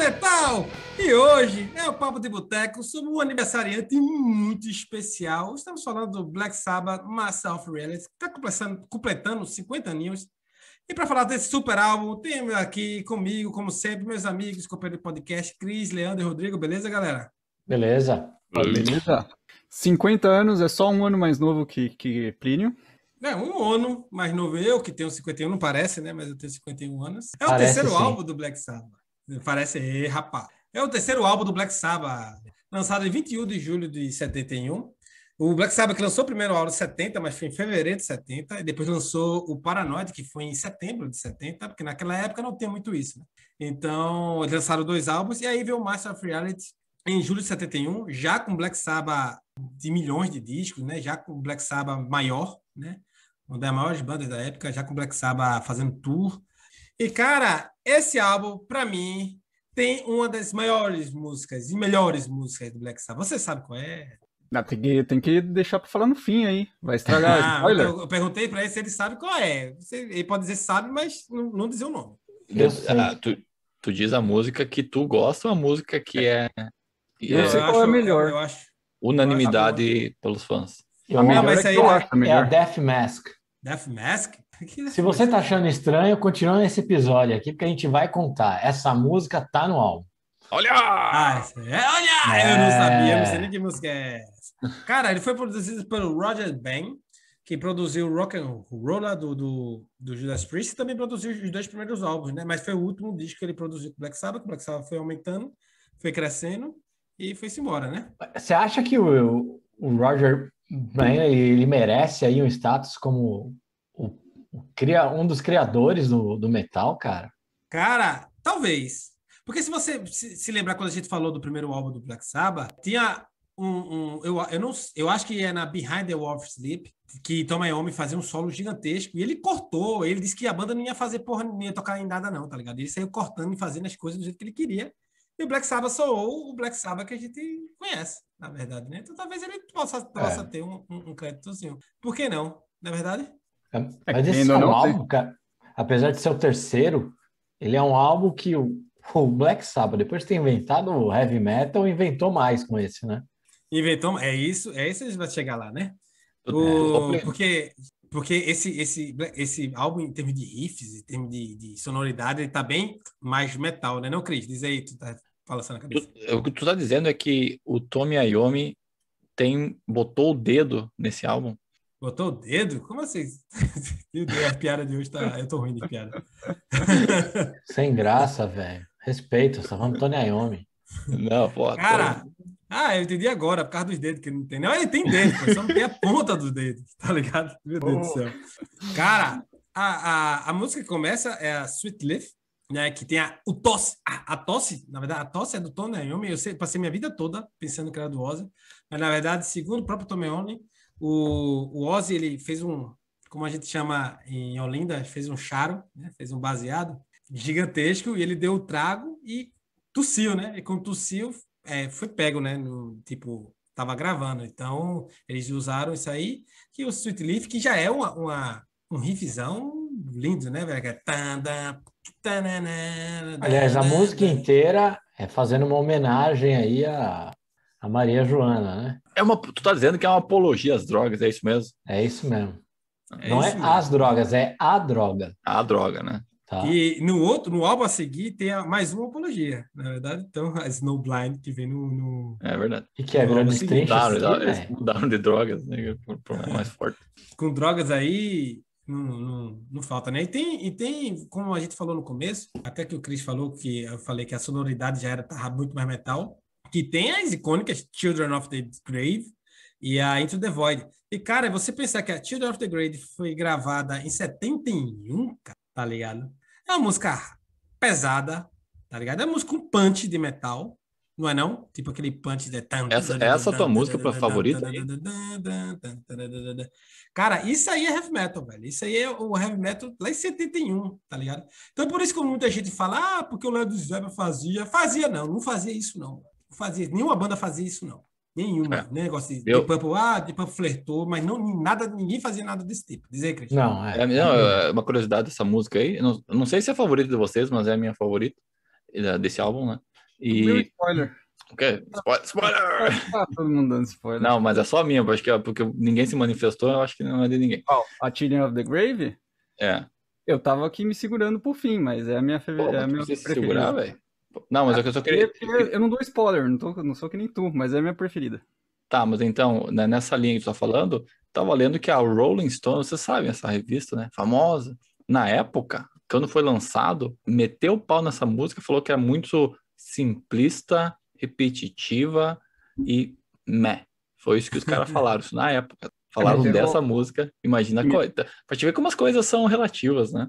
metal! E hoje é o Papo de Boteco sobre um aniversariante muito especial. Estamos falando do Black Sabbath Myself Reality, que está completando, completando 50 aninhos. E para falar desse super álbum, temos aqui comigo, como sempre, meus amigos, companheiro de podcast, Cris, Leandro e Rodrigo. Beleza, galera? Beleza. Beleza. 50 anos é só um ano mais novo que, que Plínio. É, um ano mais novo eu, que tenho 51, não parece, né? Mas eu tenho 51 anos. É parece o terceiro sim. álbum do Black Sabbath. Parece rapaz. É o terceiro álbum do Black Sabbath, lançado em 21 de julho de 71. O Black Sabbath lançou o primeiro álbum em 70, mas foi em fevereiro de 70, e depois lançou o Paranoid, que foi em setembro de 70, porque naquela época não tinha muito isso. Né? Então, eles lançaram dois álbuns, e aí veio o Master of Reality em julho de 71, já com Black Sabbath de milhões de discos, né? já com Black Sabbath maior, né? uma das maiores bandas da época, já com Black Sabbath fazendo tour, e, cara, esse álbum, para mim, tem uma das maiores músicas e melhores músicas do Black Sabbath. Você sabe qual é? Não, tem, que, tem que deixar para falar no fim aí. Vai estragar. Ah, eu, eu, perguntei para ele se ele sabe qual é. Ele pode dizer sabe, mas não, não dizer o nome. ah, tu, tu diz a música que tu gosta, a música que é. é eu é, sei qual é acho, é a melhor. Eu acho. Unanimidade eu acho pelos fãs. Eu a melhor ah, é, é, a, é a Death Mask. Death Mask? Se você tá achando estranho, continua nesse episódio aqui, porque a gente vai contar. Essa música tá no álbum. Olha! Ah, é, olha! É... Eu não sabia, não sei nem que música é essa. Cara, ele foi produzido pelo Roger Bang, que produziu Rock and Roll né, do, do, do, Judas Priest e também produziu os dois primeiros álbuns, né? Mas foi o último disco que ele produziu com Black Sabbath, o Black Sabbath foi aumentando, foi crescendo e foi-se embora, né? Você acha que o, o Roger Bang, ele merece aí um status como cria, um dos criadores do, do metal, cara? Cara, talvez. Porque se você se, se, lembrar quando a gente falou do primeiro álbum do Black Sabbath, tinha um, um. eu, eu, não, eu acho que é na Behind the Wall of Sleep, que Tom Iommi fazia um solo gigantesco e ele cortou. Ele disse que a banda não ia fazer porra, não ia tocar em nada, não, tá ligado? Ele saiu cortando e fazendo as coisas do jeito que ele queria. E o Black Sabbath soou o Black Sabbath que a gente conhece, na verdade, né? Então talvez ele possa, possa é. ter um, um, um créditozinho. Por que não? Na é verdade? É mas esse é um álbum, cara, apesar de ser o terceiro, ele é um álbum que o, o Black Sabbath, depois de ter inventado o heavy metal, inventou mais com esse, né? Inventou, é isso, é isso que a gente vai chegar lá, né? É, o, porque porque esse, esse, esse álbum, em termos de riffs, em termos de, de sonoridade, ele tá bem mais metal, né? Não, Cris? Diz aí, tu tá balançando a cabeça. Tu, o que tu tá dizendo é que o Tommy Ayomi tem, botou o dedo nesse álbum? Botou o dedo? Como assim? a piada de hoje tá. Eu tô ruim de piada. Sem graça, velho. Respeito, só vamos Tony Ayomi. Não, porra. Cara, ah, eu entendi agora, por causa dos dedos que não tem. Não, ele tem dedo, só não tem a ponta dos dedos, tá ligado? Meu Deus oh. do céu. Cara, a, a, a música que começa é a Sweet Leaf, né? Que tem a, o tosse. A, a tosse, na verdade, a tosse é do Tony Ayomi. Eu sei, passei minha vida toda pensando que era do Ozzy, mas na verdade, segundo o próprio Tony o, o Ozzy, ele fez um, como a gente chama em Olinda, fez um charo, né? fez um baseado gigantesco e ele deu o trago e tossiu, né? E quando tossiu, é, foi pego, né? No, tipo, estava gravando. Então, eles usaram isso aí, que o Street Leaf, que já é uma, uma um riffzão lindo, né, velho? É Aliás, a música inteira é fazendo uma homenagem aí a, a Maria Joana, né? é uma, tu tá dizendo que é uma apologia às drogas, é isso mesmo? É isso mesmo. É não isso é mesmo. as drogas, é a droga. A droga, né? Tá. E no outro, no álbum a seguir, tem a, mais uma apologia, na verdade. Então, a Snowblind que vem no, no. É verdade. E que é, virou eles, eles mudaram de drogas, né? Por mais forte. Com drogas aí, não, não, não, falta, né? E tem, e tem, como a gente falou no começo, até que o Chris falou que eu falei que a sonoridade já era tava muito mais metal que tem as icônicas Children of the Grave e a Into the Void. E, cara, você pensar que a Children of the Grave foi gravada em 71, cara, tá ligado? É uma música pesada, tá ligado? É uma música com punch de metal, não é não? Tipo aquele punch de... essa, é essa tua música favorita? Cara, isso aí é heavy metal, velho. Isso aí é o heavy metal lá em 71, tá ligado? Então é por isso que muita gente fala, ah, porque o Leo do fazia. Fazia não, não fazia isso não fazia, nenhuma banda fazia isso, não. Nenhuma. É. Né? Negócio de, eu... de Purple, ah, de Purple flertou, mas não, nada, ninguém fazia nada desse tipo. Dizer, Cristian. Não, é, é não, é uma curiosidade essa música aí. Não, não sei se é a favorita de vocês, mas é a minha favorita desse álbum, né? E... spoiler. O quê? Spoiler! spoiler. Tá ah, todo mundo dando spoiler. Não, mas é só a minha, acho que é porque ninguém se manifestou, eu acho que não é de ninguém. Oh, a Children of the Grave? É. Eu tava aqui me segurando pro fim, mas é a minha, favorita. é a minha preferida. Segurar, velho. Não, mas ah, é eu só é queria. Eu, não dou spoiler, não, tô, não sou que nem tu, mas é a minha preferida. Tá, mas então, né, nessa linha que tu tá falando, tava tá lendo que a Rolling Stone, vocês sabem, essa revista, né? Famosa. Na época, quando foi lançado, meteu o pau nessa música, falou que era é muito simplista, repetitiva e meh. Foi isso que os caras falaram, isso na época. Falaram dessa música, imagina a coisa. Pra te ver como as coisas são relativas, né?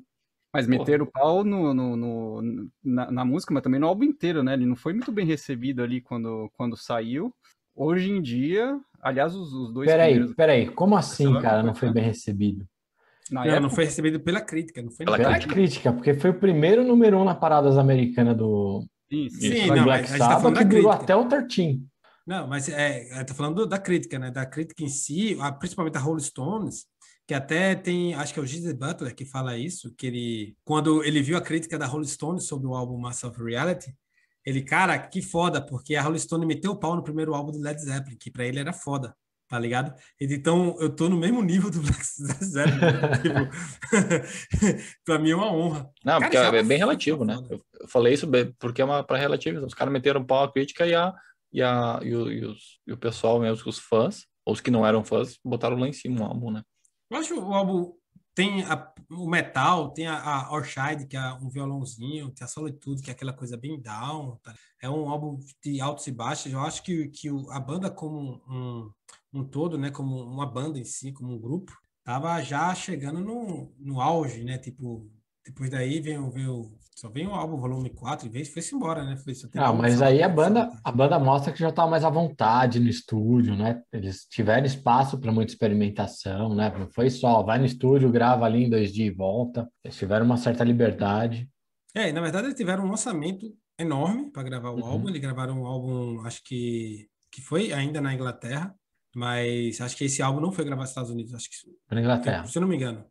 Mas meter o pau no, no, no na, na, música, mas também no álbum inteiro, né? Ele não foi muito bem recebido ali quando, quando saiu. Hoje em dia, aliás, os, os dois. Peraí, primeiros... peraí, como assim, cara, não foi bem recebido? Na não, época... não foi recebido pela crítica, não foi pela, pela crítica. crítica. porque foi o primeiro número um na paradas americana do Sim, não, Black tá Sabbath, que durou até o 13. Não, mas é, tá falando da crítica, né? Da crítica em si, a, principalmente a Rolling Stones, que até tem, acho que é o Gizzy Butler que fala isso, que ele, quando ele viu a crítica da Rolling Stone sobre o álbum Mass of Reality, ele, cara, que foda, porque a Rolling Stone meteu o pau no primeiro álbum do Led Zeppelin, que para ele era foda, tá ligado? Ele, então, eu tô no mesmo nível do Led Zeppelin, né? tipo, pra mim é uma honra. Não, cara, porque é, é bem é relativo, né? Eu falei isso porque é uma para relativo, os caras meteram pau à crítica e a e, a, e, o, e, os, e o pessoal, mesmo os, os fãs, ou os que não eram fãs, botaram lá em cima o álbum, né? Eu acho o álbum tem a, o metal, tem a, a Orchide, que é um violãozinho, tem a Solitude, que é aquela coisa bem down. Tá? É um álbum de altos e baixos. Eu acho que, que o, a banda como um, um todo, né, como uma banda em si, como um grupo, tava já chegando no, no auge, né? Tipo, depois daí vem o só vem o álbum volume 4 e vez foi-se embora, né? Foi, ah, mas aí a banda, a banda mostra que já está mais à vontade no estúdio, né? Eles tiveram espaço para muita experimentação, né? Não foi só, vai no estúdio, grava ali em dois dias e volta. Eles tiveram uma certa liberdade. É, na verdade eles tiveram um orçamento enorme para gravar o uhum. álbum. Eles gravaram um álbum, acho que, que foi ainda na Inglaterra, mas acho que esse álbum não foi gravado nos Estados Unidos. Acho que, na Inglaterra. Se eu não me engano.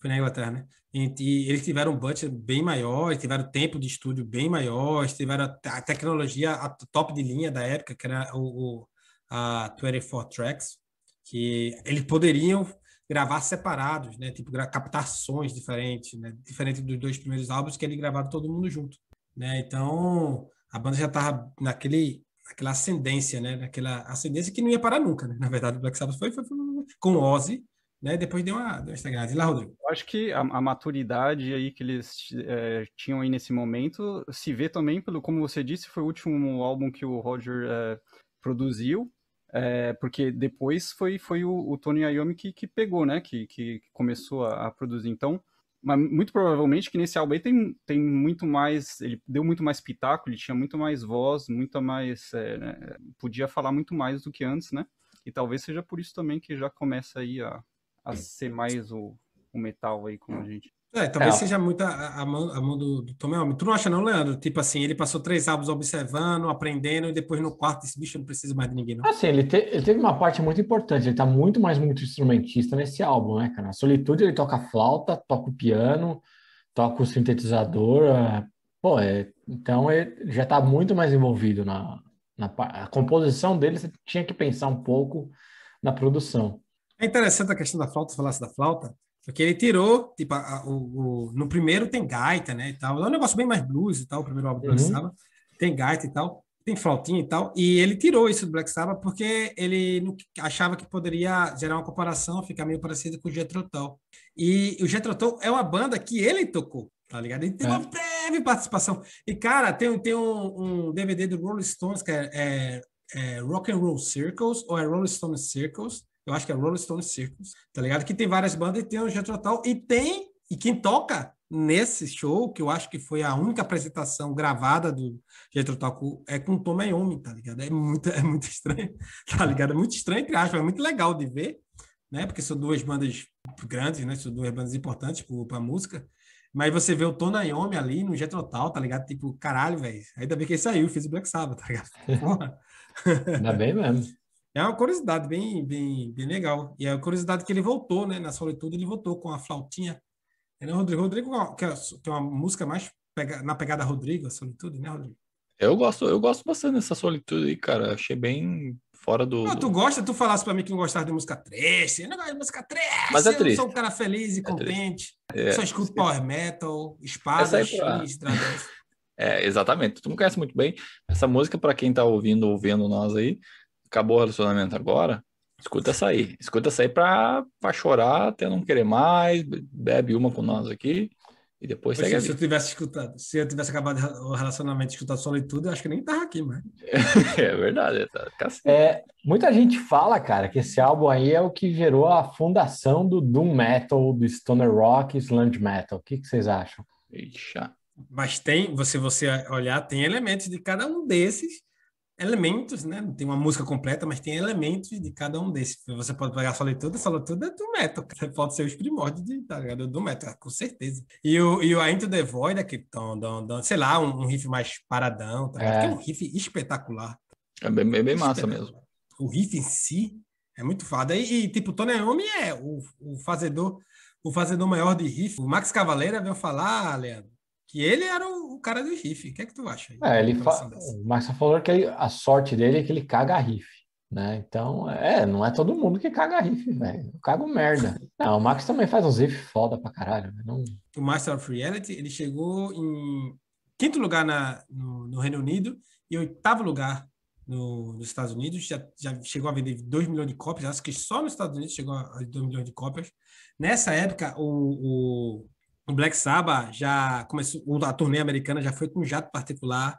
Foi na Inglaterra, né? E, e eles tiveram um budget bem maior, eles tiveram tempo de estúdio bem maior, eles tiveram a, a tecnologia a top de linha da época, que era o, o a 24 Tracks, que eles poderiam gravar separados, né? Tipo, captar diferentes, né? Diferente dos dois primeiros álbuns que ele gravaram todo mundo junto, né? Então, a banda já estava naquele aquela ascendência, né? Naquela ascendência que não ia parar nunca, né? Na verdade, o Black Sabbath foi, foi, foi com Ozzy, né? Depois deu uma, deu uma estagnada. E lá, Rodrigo? Eu acho que a, a maturidade aí que eles é, tinham aí nesse momento se vê também pelo, como você disse, foi o último álbum que o Roger é, produziu, é, porque depois foi, foi o, o Tony Iommi que, que pegou, né? Que, que começou a, a, produzir. Então, mas muito provavelmente que nesse álbum aí tem, tem muito mais, ele deu muito mais pitaco, ele tinha muito mais voz, muito mais, né? podia falar muito mais do que antes, né? E talvez seja por isso também que já começa aí a, a ser mais o, o metal aí com a é. gente. É, talvez é. seja muito a, a, mão, a mão do, do Tomé Alme. Tu não acha, não, Leandro? Tipo assim, ele passou três álbuns observando, aprendendo, e depois no quarto, esse bicho não precisa mais de ninguém, não. Assim, ele, te, ele teve uma parte muito importante, ele tá muito mais muito instrumentista nesse álbum, né, cara? Solitude, ele toca flauta, toca o piano, toca o sintetizador. É... Pô, é... então ele já tá muito mais envolvido na, na a composição dele, você tinha que pensar um pouco na produção. É interessante a questão da flauta, falasse da flauta, porque ele tirou, tipo, a, o, o, no primeiro tem gaita, né, e tal. É um negócio bem mais blues e tal, o primeiro álbum do uhum. Black Sabbath. Tem gaita e tal, tem flautinha e tal. E ele tirou isso do Black Sabbath porque ele não, achava que poderia gerar uma comparação, ficar meio parecido com o Jethro Tull. E o Jethro Tull é uma banda que ele tocou, tá ligado? Ele teve é. uma breve participação. E, cara, tem, tem um, um DVD do Rolling Stones que é, é, é Rock and Roll Circles, ou é Rolling Stones Circles, eu acho que é Rolling Stone Circus, tá ligado? Que tem várias bandas e tem o Jethro Tull e tem e quem toca nesse show, que eu acho que foi a única apresentação gravada do Jethro Tull é com Tom Ayomi, tá ligado? É muito é muito estranho, tá ligado? É muito estranho entre aspas, é muito legal de ver, né? Porque são duas bandas grandes, né? São duas bandas importantes para música. Mas você vê o Tom Ayomi ali no Jethro Tull, tá ligado? Tipo, caralho, velho. Ainda bem que ele saiu, fez o Black Sabbath, tá ligado? Porra. Ainda bem mesmo. É uma curiosidade bem, bem, bem legal. E é a curiosidade que ele voltou, né? Na solitude ele voltou com a flautinha. é Rodrigo, Rodrigo que é, que é uma música mais pega, na pegada Rodrigo, a solitude, né, Rodrigo? Eu gosto, eu gosto bastante dessa solitude aí, cara. Achei bem fora do. Não, tu gosta, tu falasse pra mim que não gostava de música triste Eu não gosto de música triste Mas é triste. Eu sou um cara feliz e é contente. É, só escuto é... power metal, espadas, pra... É, exatamente. Tu não conhece muito bem. Essa música, para quem tá ouvindo, ouvindo nós aí, acabou o relacionamento agora, escuta sair. Escuta sair pra, pra chorar, até não querer mais, bebe uma com nós aqui. E depois Se eu tivesse escutado, se eu tivesse acabado o relacionamento escutado tudo, eu acho que nem tava aqui, mano. é verdade, tá, tá É, muita gente fala, cara, que esse álbum aí é o que gerou a fundação do Doom Metal, do Stoner Rock, Sludge Metal. O que, que vocês acham? Ixi. Mas tem, se você olhar, tem elementos de cada um desses elementos, né? Não tem uma música completa, mas tem elementos de cada um desses. Você pode pegar a Solitude, a Solitude é do metal, pode ser os primórdios de, tá ligado? do metal, com certeza. E o, e o Into the Void, aquele tom, don, sei lá, um, um, riff mais paradão, tá ligado? É. é um riff espetacular. É bem, bem, bem massa mesmo. O riff em si é muito fada. E, e tipo, Tony Homem é o, o fazedor o fazedor maior de riff. O Max Cavaleira veio falar, Leandro, que ele era o, cara do riff. O que é que tu acha? Aí, é, ele fa... O Max falou que ele, a sorte dele é que ele caga riff. Né? Então, é, não é todo mundo que caga riff, velho. Eu cago merda. Não, o Max também faz uns riff foda pra caralho. Não... O Master of Reality, ele chegou em quinto lugar na, no, no Reino Unido e oitavo lugar no, nos Estados Unidos. Já, já chegou a vender 2 milhões de cópias. Acho que só nos Estados Unidos chegou a 2 milhões de cópias. Nessa época, o, o o Black Sabbath já começou, a turnê americana já foi com um jato particular,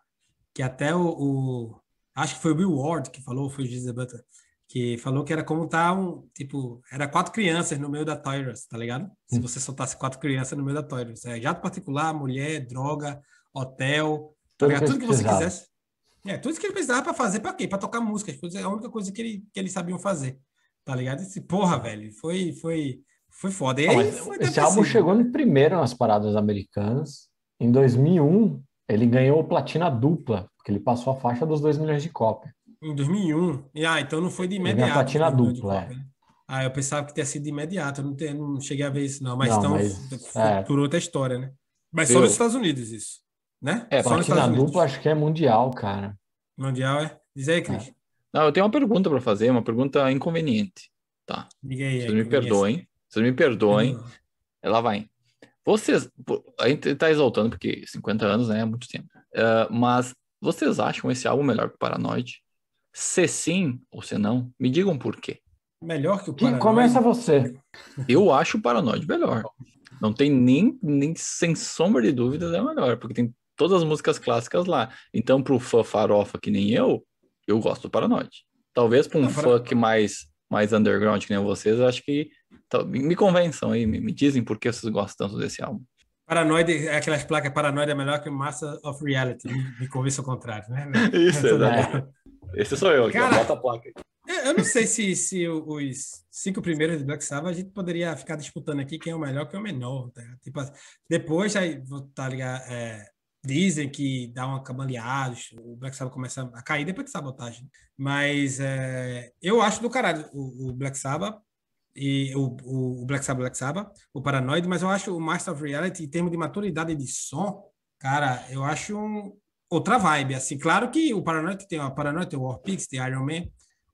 que até o, o acho que foi o Will Ward que falou, foi o Gisele Butler, que falou que era como tá um, tipo, era quatro crianças no meio da Toyrus, tá ligado? Se hum. você soltasse quatro crianças no meio da Toyrus, é jato particular, mulher, droga, hotel, tá tudo, que, tudo que você quisesse. É, tudo que ele precisava para fazer, para quê? Para tocar música, é a única coisa que ele que eles sabiam fazer. Tá ligado? Esse porra, velho, foi foi foi foda. E foi esse álbum chegou no primeiro nas paradas americanas. Em 2001, ele ganhou platina dupla, porque ele passou a faixa dos 2 milhões de cópias. Em 2001? E, ah, então não foi de imediato. platina dupla, é. Né? Ah, eu pensava que tinha sido de imediato, eu não, não cheguei a ver isso, não. Mas não, então, mas, é. outra história, né? Mas eu... só nos Estados Unidos isso, né? É, só platina dupla Unidos. acho que é mundial, cara. Mundial, é? Diz aí, Cris. É. Não, eu tenho uma pergunta para fazer, uma pergunta inconveniente, tá? Diga aí. Vocês me perdoem. Vocês me perdoem. Uhum. Ela é, vai. Vocês. A gente tá exaltando, porque 50 anos né, é muito tempo. Uh, mas vocês acham esse álbum melhor que o Paranoide? Se sim ou se não, me digam por quê. Melhor que o Paranoide. Começa é você. Eu acho o Paranoide melhor. Não tem nem, nem sem sombra de dúvidas é melhor, porque tem todas as músicas clássicas lá. Então, pro fã farofa que nem eu, eu gosto do Paranoide. Talvez para um funk mais mais underground que nem vocês, acho que então, me convençam aí, me, me dizem por que vocês gostam tanto desse álbum. Paranoide, é aquelas placas Paranoide é melhor que Massa of Reality. Né? Me convença ao contrário, né? Isso, é né? Esse sou eu, Cara, bota a placa. Eu não sei se, se os cinco primeiros de Black Sabbath a gente poderia ficar disputando aqui quem é o melhor, quem é o menor. Tá? Tipo, depois, aí, tá ligado? É, dizem que dá uma cambaleada, o Black Sabbath começa a cair depois de sabotagem. Mas é, eu acho do caralho o, o Black Sabbath e o, o, Black Sabbath, Black Sabbath, o Paranoid, mas eu acho o Master of Reality em termos de maturidade de som, cara, eu acho um, outra vibe, assim, claro que o Paranoid tem o Paranoid, tem o Warpix, tem Iron Man,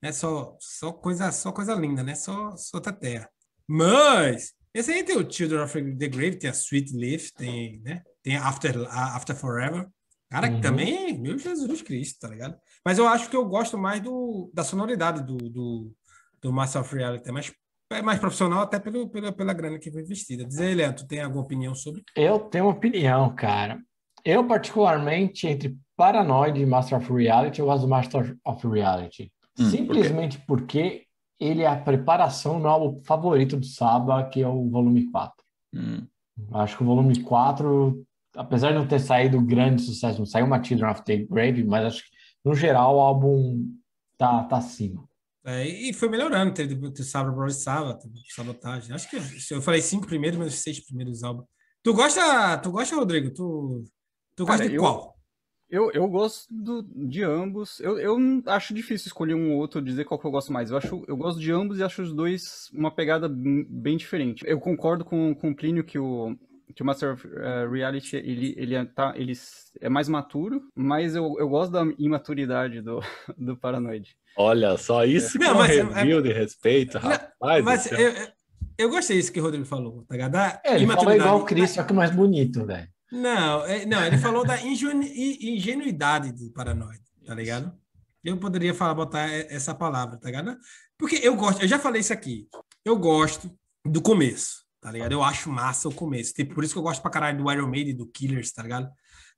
né, só, só, coisa, só coisa linda, né, só, só terra. Mas, esse aí tem o Children of the Grave, tem a Sweet Leaf, tem, né, tem After, After Forever. Cara, uhum. que também, meu Jesus Cristo, tá ligado? Mas eu acho que eu gosto mais do, da sonoridade do, do, do Master of Reality. É mais, é mais profissional até pelo, pela, pela grana que foi investida. Diz aí, Leandro, tu tem alguma opinião sobre? Eu tenho opinião, cara. Eu, particularmente, entre Paranoid e Master of Reality, eu gosto do Master of Reality. Hum, Simplesmente por porque ele é a preparação no álbum favorito do Saba, que é o volume 4. Hum. Acho que o volume 4 apesar de não ter saído grande sucesso, não saiu uma Children of the Grave, mas acho que no geral o álbum tá, tá acima. É, e foi melhorando, teve o Sabra Brown Sabotagem. Acho que eu falei cinco primeiros, mas seis primeiros álbuns. Tu gosta, tu gosta, Rodrigo? Tu, tu gosta Cara, de eu, qual? Eu, eu gosto do, de ambos. Eu, eu acho difícil escolher um ou outro, dizer qual que eu gosto mais. Eu, acho, eu gosto de ambos e acho os dois uma pegada bem diferente. Eu concordo com, com o Plínio que o, que o Master of uh, Reality ele, ele, é, tá, ele é mais maturo, mas eu, eu gosto da imaturidade do, do Paranoid. Olha só, isso que é um review é... de respeito, não, rapaz. Mas eu, eu gostei disso que o Rodrigo falou, tá ligado? é, ele falou igual o Chris, só que mais bonito, velho. Não, é, não, ele falou da ingenuidade do Paranoid, tá ligado? Eu poderia falar, botar essa palavra, tá ligado? Porque eu gosto, eu já falei isso aqui, eu gosto do começo tá ligado? Eu acho massa o começo. Tipo, por isso que eu gosto pra caralho do Iron Maiden, do Killers, tá ligado?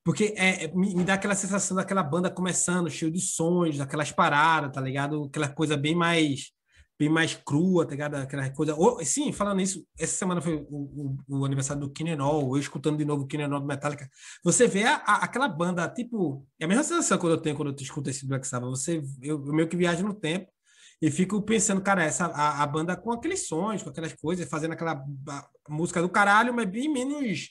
Porque é, é me, me, dá aquela sensação daquela banda começando, cheio de sons, daquelas paradas, tá ligado? Aquela coisa bem mais bem mais crua, tá ligado? Aquela coisa. sim, falando nisso essa semana foi o, o, o aniversário do Kinenol, eu escutando de novo o Kinenol do Metallica. Você vê a, a, aquela banda, tipo, é a mesma sensação que eu tenho quando eu escuto esse Black Sabbath. Você, eu, eu meio que viajo no tempo e fico pensando, cara, essa, a, a banda com aqueles sons, com aquelas coisas, fazendo aquela música do caralho, mas bem menos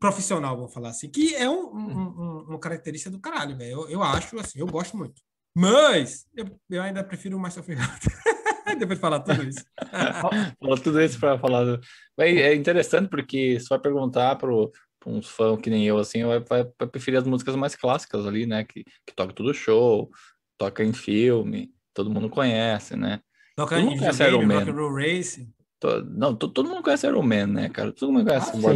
profissional, vou falar assim. Que é um, uhum. um, um, uma característica do caralho, velho. Eu, eu acho, assim, eu gosto muito. Mas eu, eu ainda prefiro o Marcel of depois de falar tudo isso. Falou tudo isso para falar. Mas é interessante porque se vai perguntar para um fãs que nem eu, assim, vai, vai, preferir as músicas mais clássicas ali, né? Que, que toca tudo show, toca em filme todo mundo conhece, né? Toca é todo mundo conhece Iron Man. Race. não, todo, todo mundo conhece Iron Man, né, cara? Todo mundo conhece ah, War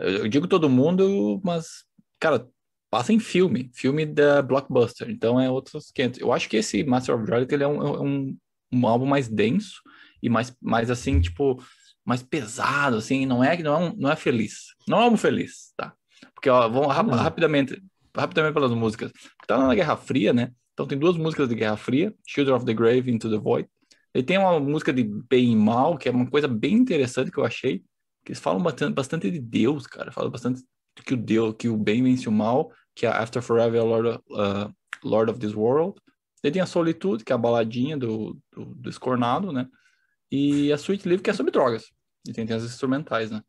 é, Eu, eu digo todo mundo, mas, cara, passa em filme, filme da Blockbuster, então é outros 500. Eu acho que esse Master of Reality ele é um, é um, um, álbum mais denso e mais, mais assim, tipo, mais pesado, assim, não é, não é, um, não é feliz. Não é um álbum feliz, tá? Porque, ó, vamos hum. rapidamente, rapidamente pelas músicas. Tá na Guerra Fria, né? Então tem duas músicas de Guerra Fria, Children of the Grave Into the Void. Ele tem uma música de bem e mal, que é uma coisa bem interessante que eu achei, que eles falam bastante, de Deus, cara, falam bastante que o Deus, que o bem vence o mal, que é After Forever Lord of, uh, Lord of This World. Ele tem a Solitude, que é a baladinha do, do, do Escornado, né? E a Sweet Live, que é sobre drogas. E tem, tem as instrumentais, né?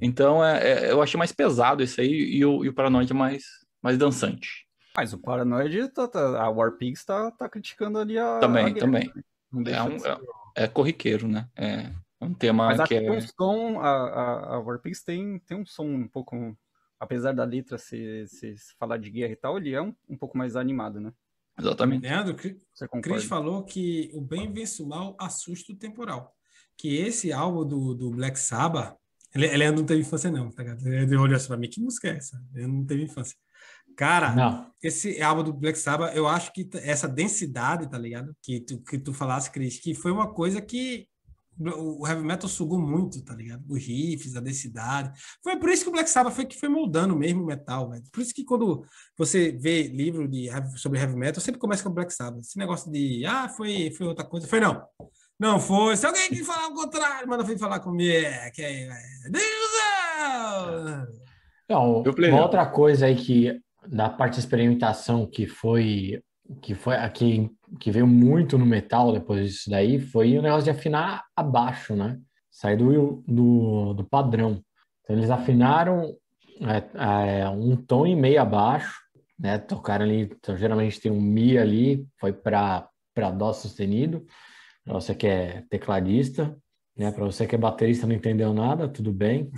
Então, é, é, eu achei mais pesado esse aí e o, e o Paranoid é mais, mais dançante. Mas o Paranoid, tá, tá, a Warpix tá, tá criticando ali a. Também, a também. Né? É, um, é ser... é, corriqueiro, né? É um tema Mas que é. Um som, a, a, a tem, tem um som um pouco. Apesar da letra se, se, falar de guerra e tal, ele é um, um pouco mais animado, né? Exatamente. Leandro, o Cris falou que o bem vençual assusta é o temporal. Que esse álbum do, do Black Sabbath. Leandro não teve infância, não, tá ligado? Ele olhou assim pra mim, que música é essa? eu não teve infância. Cara, não. esse álbum do Black Sabbath, eu acho que essa densidade, tá ligado? Que tu, que tu falasse, Cris, que foi uma coisa que o heavy metal sugou muito, tá ligado? Os riffs, a densidade. Foi por isso que o Black Sabbath foi que foi moldando mesmo o metal, velho. Por isso que quando você vê livro de, sobre heavy metal, sempre começa com o Black Sabbath. Esse negócio de, ah, foi, foi outra coisa. Foi não. Não foi. Se alguém quer falar o contrário, manda vir falar comigo. É, que é, é Deus é! Não, uma outra coisa aí que da parte de experimentação que foi que foi aqui que veio muito no metal depois disso daí foi o negócio de afinar abaixo, né? Sair do, do, do padrão. Então eles afinaram é, é, um tom e meio abaixo, né? Tocaram ali, então, geralmente tem um mi ali, foi para para dó sustenido. você que é tecladista, né? Para você que é baterista não entendeu nada, tudo bem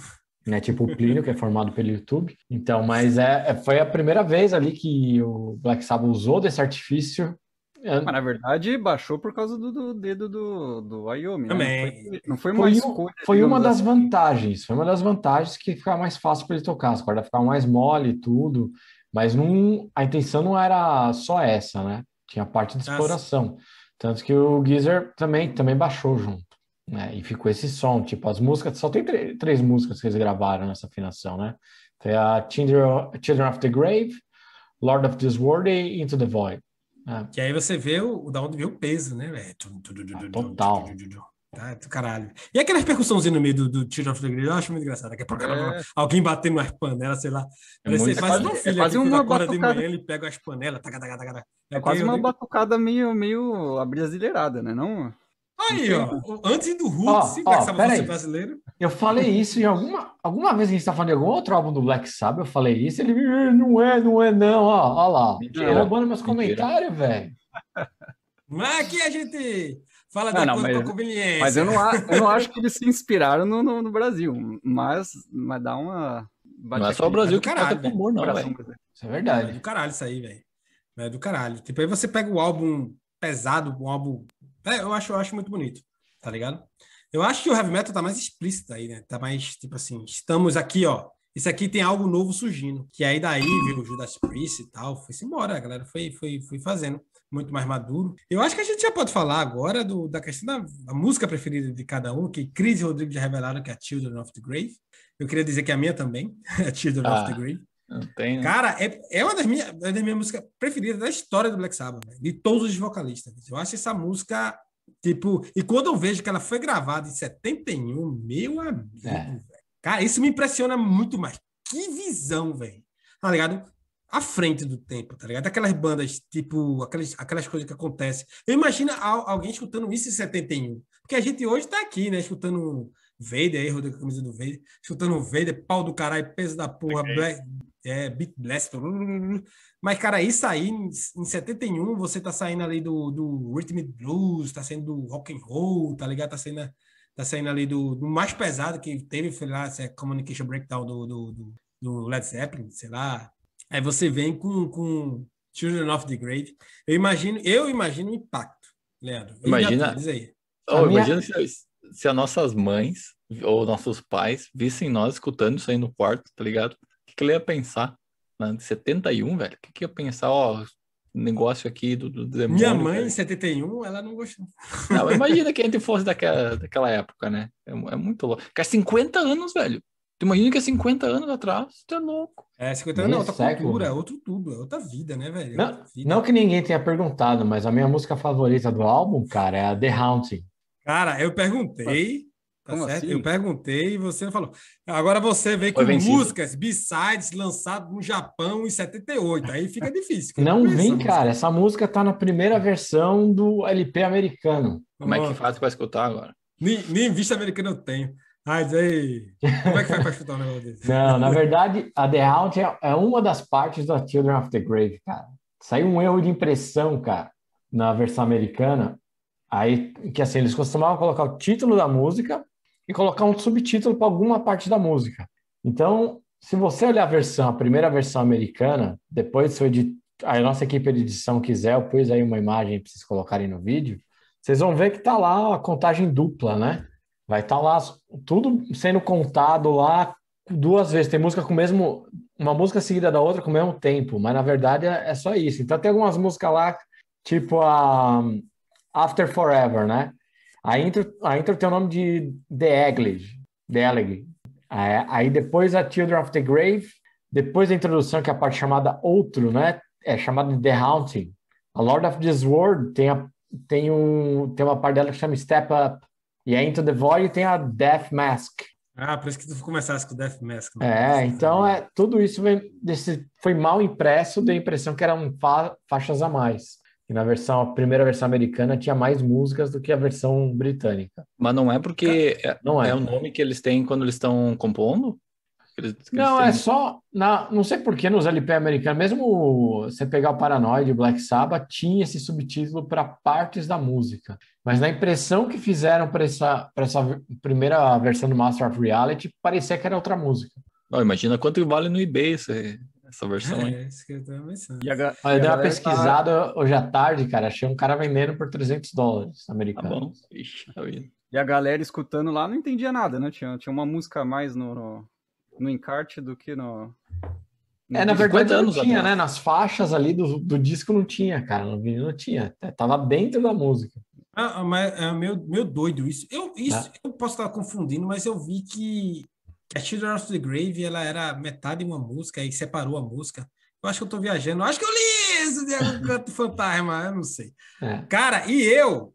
né? Tipo o Plínio, que é formado pelo YouTube. Então, mas é, é, foi a primeira vez ali que o Black Sabbath usou desse artifício. É. Mas, na verdade, baixou por causa do, do dedo do, do Wyoming. Também. Né? Não foi, não foi, foi, escolha, foi uma das assim. vantagens. Foi uma das vantagens que ficava mais fácil para ele tocar. As cordas ficavam mais mole e tudo. Mas não, a intenção não era só essa, né? Tinha a parte de exploração. Tanto que o Geezer também, também baixou junto. Né? e ficou esse som, tipo, as músicas, só tem três músicas que eles gravaram nessa afinação, né? Tem a Children of the Grave, Lord of this World e Into the Void. Né? Que aí você vê o, da onde vê o peso, né? É, total. Tá, caralho. E aquela percussãozinha no meio do, do Children of the Grave, eu acho muito engraçado. Daqui a pouco é. alguém batendo umas panelas, sei lá. É muito, é faz quase, é quase uma batucada. de manhã, ele pega as panelas, É quase uma batucada meio, meio abrasileirada, né? Não... Aí, ó. Antes do Roots, ó, sim, Black Sabbath brasileiro. Eu falei isso em alguma, alguma vez que a gente tá falando de algum outro álbum do Black Sabbath, eu falei isso, ele não é, não é, não, ó, ó lá. roubando meus comentários, velho. Mas aqui a gente fala da não, mas, conveniência. Mas eu não, eu não acho que eles se inspiraram no, no, no Brasil, mas, mas dá uma... Não é só o Brasil é que caralho, canta humor, não, velho. Isso é verdade. É do caralho isso aí, velho. É do caralho. Tipo, aí você pega o álbum pesado, um álbum é, eu acho, eu acho muito bonito, tá ligado? Eu acho que o heavy metal tá mais explícito aí, né? Tá mais, tipo assim, estamos aqui, ó. Isso aqui tem algo novo surgindo. Que aí daí veio o Judas Priest e tal. Foi-se embora, a galera foi, foi, foi fazendo. Muito mais maduro. Eu acho que a gente já pode falar agora do, da questão da, da música preferida de cada um, que Cris e Rodrigo já revelaram que é Children of the Grave. Eu queria dizer que é a minha também é Children ah. of the ah. Grave. Né? Cara, é, é uma das minhas, das minhas músicas preferidas da história do Black Sabbath, de todos os vocalistas. Eu acho essa música, tipo, e quando eu vejo que ela foi gravada em 71, meu amigo, é. cara, isso me impressiona muito mais. Que visão, velho. Tá ligado? À frente do tempo, tá ligado? Aquelas bandas, tipo, aquelas, aquelas coisas que acontecem. Eu imagino alguém escutando isso em 71. Porque a gente hoje tá aqui, né, escutando Vader, erro da camisa do Vader, escutando o Vader, pau do caralho, peso da porra, okay. É. Black, é, Beat Blast. Mas, cara, isso aí, em 71, você tá saindo ali do, do Rhythm Blues, tá saindo do Rock and Roll, tá ligado? Tá saindo, tá saindo ali do, do mais pesado que teve, foi lá, é Communication Breakdown do, do, do, Led Zeppelin, sei lá. Aí você vem com, com Children of the Grave. Eu imagino, eu imagino o impacto, Leandro. Eu imagina. Oh, imagina se, se as nossas mães ou nossos pais vissem nós escutando isso aí no quarto, tá ligado? que, que ele ia pensar? Né? 71, velho? O que, que ia pensar? Ó, negócio aqui do, do demônio. Minha mãe, velho. em 71, ela não gostou. Não, imagina que a gente fosse daquela, daquela época, né? É, é muito louco. É cara, 50 anos, velho. Tu imagina que é 50 anos atrás, tu é louco. É, 50 anos, é outra século. cultura, outro tudo, é outra vida, né, velho? É não, vida. não que ninguém tenha perguntado, mas a minha música favorita do álbum, cara, é a The Haunting. Cara, eu perguntei Tá como assim? Eu perguntei e você falou. Agora você vê que músicas, B-sides, lançado no Japão em 78. Aí fica difícil. Não vem, cara. Essa música tá na primeira versão do LP americano. Como é que faz para escutar agora? Nem, nem vista americana eu tenho. Mas aí, como é que faz para escutar um negócio desse? Não, na verdade, a The Hound é, é uma das partes da Children of the Grave, cara. Saiu um erro de impressão, cara, na versão americana. Aí, que assim, eles costumavam colocar o título da música e colocar um subtítulo para alguma parte da música. Então, se você olhar a versão, a primeira versão americana, depois se a nossa equipe de edição quiser, eu pus aí uma imagem para vocês colocarem no vídeo, vocês vão ver que está lá a contagem dupla, né? Vai estar tá lá tudo sendo contado lá duas vezes. Tem música com mesmo. Uma música seguida da outra com o mesmo tempo, mas na verdade é, é só isso. Então tem algumas músicas lá, tipo a After Forever, né? A intro, a Inter tem o nome de The Eggledge. The Eggledge. aí depois a Children of the Grave. Depois a introdução, que é a parte chamada Outro, né? É chamada The Haunting. A Lord of this World tem, a, tem, um, tem uma parte dela que chama Step Up. E aí Into the Void tem a Death Mask. Ah, por isso que tu começaste com Death Mask. Né? É, então é, tudo isso vem, desse, foi mal impresso, deu a impressão que eram fa faixas a mais. E na versão, a primeira versão americana tinha mais músicas do que a versão britânica. Mas não é porque é, não é, é o nome que eles têm quando eles estão compondo? Eles, eles não, é têm... é só. Na, não sei por que nos LP americanos, mesmo você pegar o Paranoid e Black Sabbath, tinha esse subtítulo para partes da música. Mas na impressão que fizeram para essa, essa primeira versão do Master of Reality, parecia que era outra música. Oh, imagina quanto vale no eBay aí essa versão aí. É, isso que eu tava pensando. E dei uma é pesquisada tá... hoje à tarde, cara. Achei um cara vendendo por 300 dólares americanos. Tá bom. Ixi, eu ia. E a galera escutando lá não entendia nada, né? Tinha, tinha uma música mais no, no, no encarte do que no. no é, na verdade não tinha, atrás. né? Nas faixas ali do, do disco não tinha, cara. No vinil não tinha. Tava dentro da música. Ah, mas é meio, meio doido isso. Eu, isso é. eu posso estar confundindo, mas eu vi que que a Children of the Grave ela era metade uma música e separou a música. Eu acho que eu tô viajando. Eu acho que eu li isso de algum canto fantasma, eu não sei. É. Cara, e eu?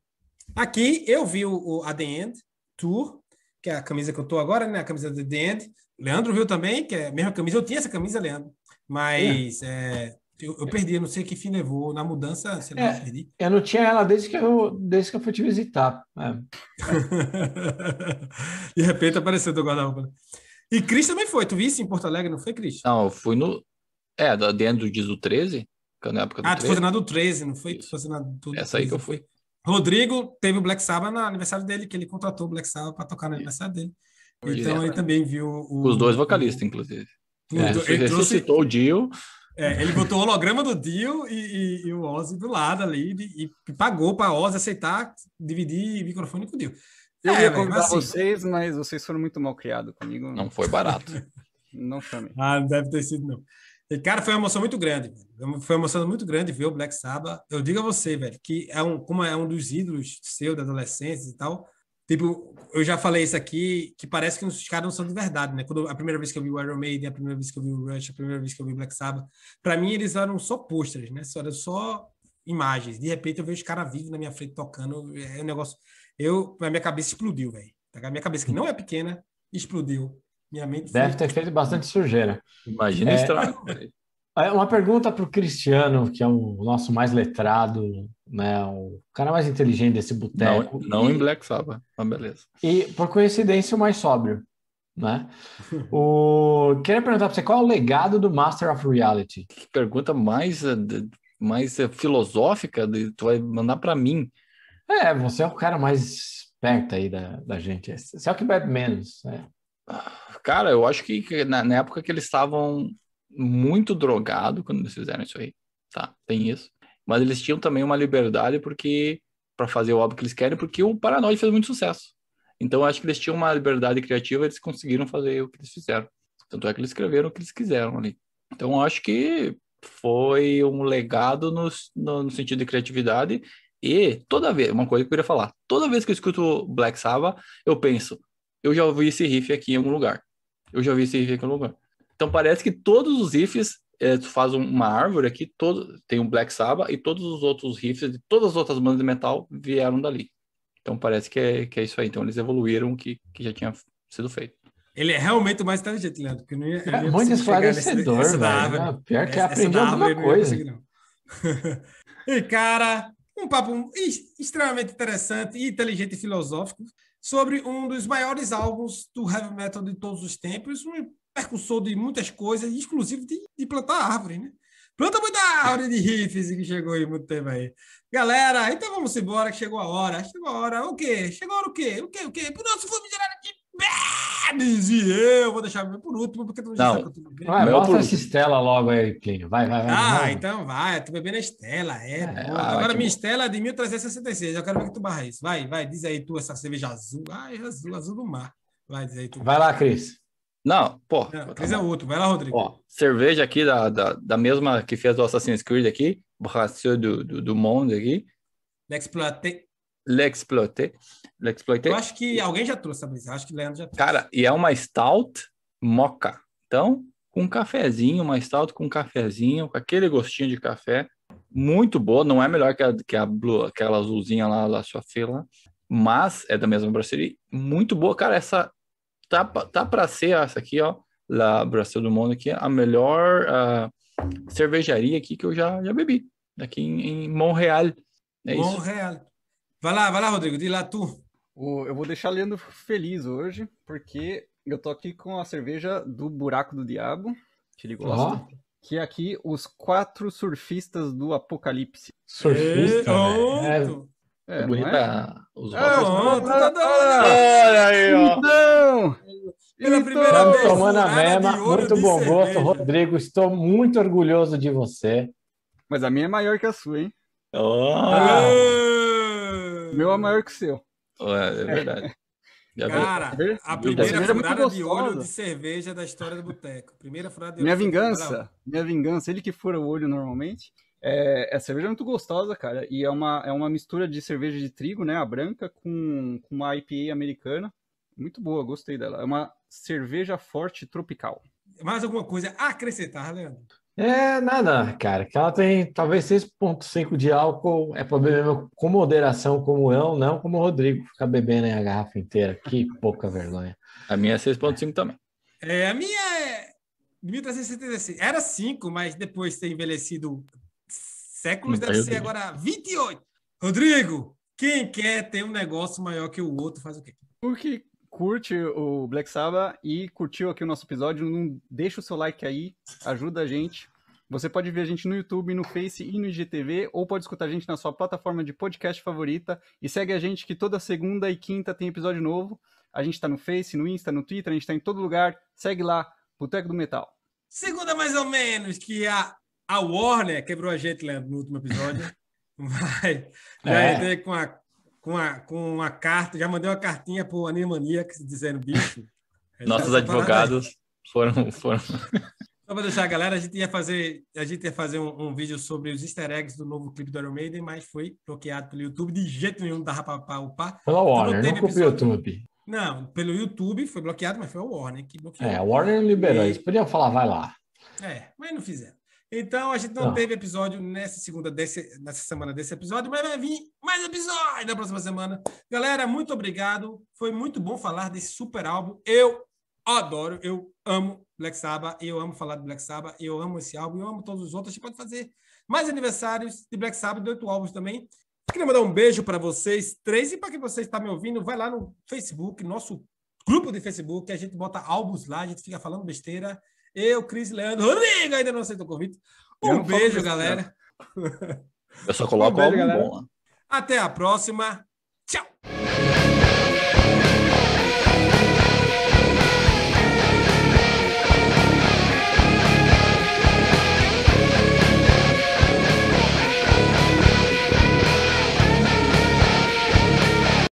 Aqui eu vi o, o A The End Tour, que é a camisa que eu tô agora, né? A camisa da The End. Leandro viu também, que é a mesma camisa. Eu tinha essa camisa, Leandro. Mas é. É, eu, eu perdi, eu não sei que fim levou. Na mudança, é, eu perdi. Eu não tinha ela desde que eu, desde que eu fui te visitar. É. de repente apareceu do guarda-roupa. E Cris também foi. Tu visse em Porto Alegre, não foi, Cris? Não, eu fui no. É, dentro do 13, que é na época do Ah, 13. tu foi na do 13, não foi? Tu foi na do Essa aí que eu fui. Rodrigo teve o Black Sabbath no aniversário dele, que ele contratou o Black Sabbath para tocar no aniversário dele. Então é. ele também viu o, os dois vocalistas, inclusive. O, é, ele ressuscitou o Dio é, ele botou o holograma do Dio e, e, e, o Ozzy do lado ali e, e pagou para Ozzy aceitar dividir microfone com o Dio. Eu é, ia convidar assim, vocês, mas vocês foram muito mal criados comigo. Não foi barato. não chamei. Ah, deve ter sido, não. E, cara, foi uma emoção muito grande. Foi uma emoção muito grande ver o Black Sabbath. Eu digo a você, velho, que é um, como é um dos ídolos seu da adolescência e tal, Tipo, eu já falei isso aqui, que parece que os caras não são de verdade, né? Quando a primeira vez que eu vi o Iron Maiden, a primeira vez que eu vi o Rush, a primeira vez que eu vi o Black Sabbath, para mim eles eram só posters, né? Só, eram só imagens. De repente eu vejo os caras vivos na minha frente tocando, é, é um negócio. Eu, a minha cabeça explodiu, velho. Tá a minha cabeça que não é pequena explodiu. Minha mente Deve foi... ter feito bastante sujeira. Imagina é... estrago, velho. Uma pergunta para o Cristiano, que é o nosso mais letrado, né? O cara mais inteligente desse boteco. Não, não e... em Black Sabbath, mas beleza. E, por coincidência, o mais sóbrio, né? o... Queria perguntar para você, qual é o legado do Master of Reality? Que pergunta mais, eh, mais eh, filosófica, de... tu vai mandar para mim. É, você é o cara mais esperto aí da, da gente. Você é o que bebe menos, né? Ah, cara, eu acho que na, na época que eles estavam muito drogado quando eles fizeram isso aí, tá? Tem isso. Mas eles tinham também uma liberdade porque para fazer o álbum que eles querem, porque o Paranoid fez muito sucesso. Então, eu acho que eles tinham uma liberdade criativa, eles conseguiram fazer o que eles fizeram. Tanto é que eles escreveram o que eles quiseram ali. Então, eu acho que foi um legado no, no, no sentido de criatividade. E toda vez, uma coisa que eu queria falar, toda vez que eu escuto Black Sabbath, eu penso, eu já ouvi esse riff aqui em algum lugar. Eu já ouvi esse riff aqui em algum lugar. Então parece que todos os riffs, é, tu faz uma árvore aqui, todo, tem um Black Sabbath e todos os outros riffs de todas as outras bandas de metal vieram dali. Então parece que é, que é isso aí. Então eles evoluíram o que, que já tinha sido feito. Ele é realmente o mais inteligente, Leandro. Porque não ia, é muito esclarecedor, nesse, velho. Ah, pior que essa, alguma coisa. e, cara, um papo extremamente interessante, inteligente e filosófico sobre um dos maiores álbuns do heavy metal de todos os tempos, um percussor de muitas coisas, exclusivo de, de plantar árvore, né? Planta muita árvore de riffs que chegou aí muito tempo aí. Galera, então vamos embora, que chegou a hora. Chegou a hora, o quê? Chegou a hora o quê? O quê? O quê? Pro nosso famigerado de bebes! E eu vou deixar por último, porque tu já não. Vai, meu mostra essa Estela logo aí, Clínio. Vai, vai, vai. Ah, vai. então vai. Tu bebendo a Estela, é. é ah, Agora minha Estela é de 1366. Eu quero ver que tu barra isso. Vai, vai. Diz aí tu essa cerveja azul. Ai, azul, azul do mar. Vai, diz aí tu. Vai lá, Cris. Não, pô. Não, tá Cris é outro. Vai lá, Rodrigo. Ó, cerveja aqui da, da, da mesma que fez o Assassin's Creed aqui, Brasil do, do, do Monde aqui. L'exploité. L'exploité. L'exploité. Eu acho que alguém já trouxe, a brisa. acho que Leandro já trouxe. Cara, e é uma stout moca. Então, com um cafezinho, uma stout com um cafezinho, com aquele gostinho de café. Muito boa, não é melhor que, a, que a blue, aquela azulzinha lá, lá sua fila, mas é da mesma brasserie. Muito boa, cara. Essa tá, tá para ser essa aqui, ó, lá Brasil do Mundo, que é a melhor uh, cervejaria aqui que eu já, já bebi, aqui em, em Montreal. É Montreal. Isso. Vai lá, vai lá, Rodrigo, diz lá tu. Eu vou deixar Leandro feliz hoje, porque eu tô aqui com a cerveja do Buraco do Diabo, que ele gosta. Oh. Que é aqui os quatro surfistas do apocalipse. Surfista? E... Né? É, é, bonita. é? é? Os é olhos ó, né? tá dando, né? Olha aí, ó. Então, pela então, primeira vez. Tomando a mema, muito bom cerveja. gosto, Rodrigo. Estou muito orgulhoso de você. Mas a minha é maior que a sua, hein? Oh. Ah. Meu é maior que o seu. É, é verdade. Cara, a primeira é furada é de olho de cerveja da história do boteco. Primeira furada de Minha vingança, minha vingança, ele que fura o olho normalmente. É, é, a cerveja é muito gostosa, cara. E é uma, é uma mistura de cerveja de trigo, né? A branca com, com uma IPA americana. Muito boa, gostei dela. É uma cerveja forte tropical. Mais alguma coisa a acrescentar, Leandro? É, nada, cara. Que ela tem talvez 6,5 de álcool. É para beber com moderação, como eu, não como o Rodrigo. Ficar bebendo a garrafa inteira. Que pouca vergonha. A minha é 6,5 também. É, a minha é 1376. Era 5, mas depois de ter envelhecido Séculos deve ser agora 28. Rodrigo, quem quer ter um negócio maior que o outro, faz o quê? Porque curte o Black Sabbath e curtiu aqui o nosso episódio, não deixa o seu like aí, ajuda a gente. Você pode ver a gente no YouTube, no Face e no IGTV, ou pode escutar a gente na sua plataforma de podcast favorita. E segue a gente que toda segunda e quinta tem episódio novo. A gente está no Face, no Insta, no Twitter, a gente está em todo lugar. Segue lá, Boteco do Metal. Segunda mais ou menos, que é a a Warner quebrou a gente, Leandro, no último episódio. Vai. Já é. entrei com a, com, a, com a carta, já mandei uma cartinha pro Animaniacs dizendo, bicho. Nossos advogados foram. foram... Só para deixar a galera, a gente ia fazer, a gente ia fazer um, um, vídeo sobre os easter eggs do novo clipe do Iron Maiden, mas foi bloqueado pelo YouTube, de jeito nenhum dava para upar. Pela Warner, então, não, não pelo YouTube. Não, pelo YouTube foi bloqueado, mas foi a Warner que bloqueou. É, a Warner liberou, e... eles podiam falar, vai lá. É, mas não fizeram. Então, a gente não tá. teve episódio nessa segunda, desse, nessa semana desse episódio, mas vai vir mais episódio na próxima semana. Galera, muito obrigado. Foi muito bom falar desse super álbum. Eu adoro, eu amo Black Sabbath, eu amo falar de Black Sabbath, eu amo esse álbum, eu amo todos os outros. A gente pode fazer mais aniversários de Black Sabbath, de oito álbuns também. Queria mandar um beijo para vocês três e para quem você está me ouvindo, vai lá no Facebook, nosso grupo de Facebook, a gente bota álbuns lá, a gente fica falando besteira eu, Cris Leandro, Rodrigo ainda não aceitou o convite. Um beijo, galera. Né? Eu só coloco um beijo, algo galera. bom. Né? Até a próxima. Tchau!